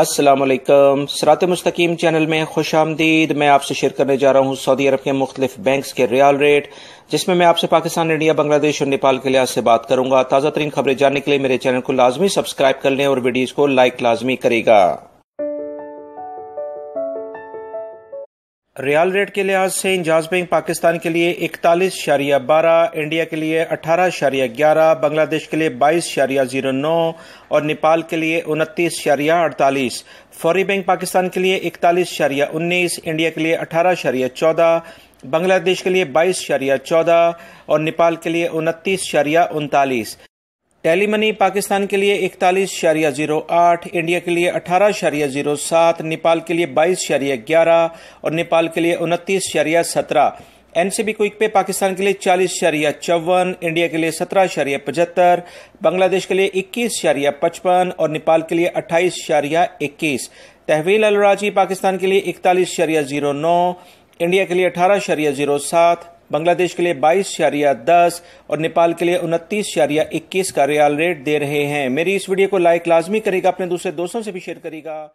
السلام علیکم سرات مستقیم چینل میں خوش آمدید میں آپ سے شیئر کرنے جا رہا ہوں سعودی عرب کے مختلف بینکس کے ریال ریٹ جس میں میں آپ سے پاکستان انڈیا بنگلہ دیش اور نیپال کے لحاظ سے بات کروں گا تازہ ترین خبریں جاننے کے لیے میرے چینل کو لازمی سبسکرائب کر لیں اور ویڈیوز کو لائک لازمی کرے گا ریال ریٹ کے لحاظ سے انجاز بینک پاکستان کے لیے اکتالیس شاریہ بارہ انڈیا کے لیے اٹھارہ شاریہ گیارہ بنگلہ دیش کے لیے بائیس شاریہ زیرو نو اور نیپال کے لیے انتیس شاریہ اڑتالیس فوری بینک پاکستان کے لیے اکتالیس شاریہ انیس انڈیا کے لیے اٹھارہ شاریہ چودہ بنگلہ دیش کے لیے بائیس شاریہ چودہ اور نیپال کے لیے انتیس شاریہ انتالیس ٹیلی منی پاکستان کے لیے اکتالیس شاریہ زیرو آٹھ انڈیا کے لیے اٹھارہ شاریہ زیرو سات نیپال کے لیے بائیس شاریہ گیارہ اور نیپال کے لیے انتیس شاریہ سترہ این سی بی کوئک پہ پاکستان کے لیے چالیس شاریہ چون انڈیا کے لیے سترہ شاریہ پچہتر بنگلہ دیش کے لیے اکیس شاریہ پچپن اور نیپال کے لیے اٹھائیس شاریہ اکیس تحویل الراجی پاکستان کے لیے اکتالیس شاریہ زیرو نو انڈیا کے لیے اٹھارہ شاریہ زیرو سات بنگلہ دیش کے لیے بائیس شاریہ دس اور نیپال کے لیے انتیس شاریہ اکیس کا ریال ریٹ دے رہے ہیں میری اس ویڈیو کو لائک لازمی کرے گا اپنے دوسرے دوستوں سے بھی شیئر کرے گا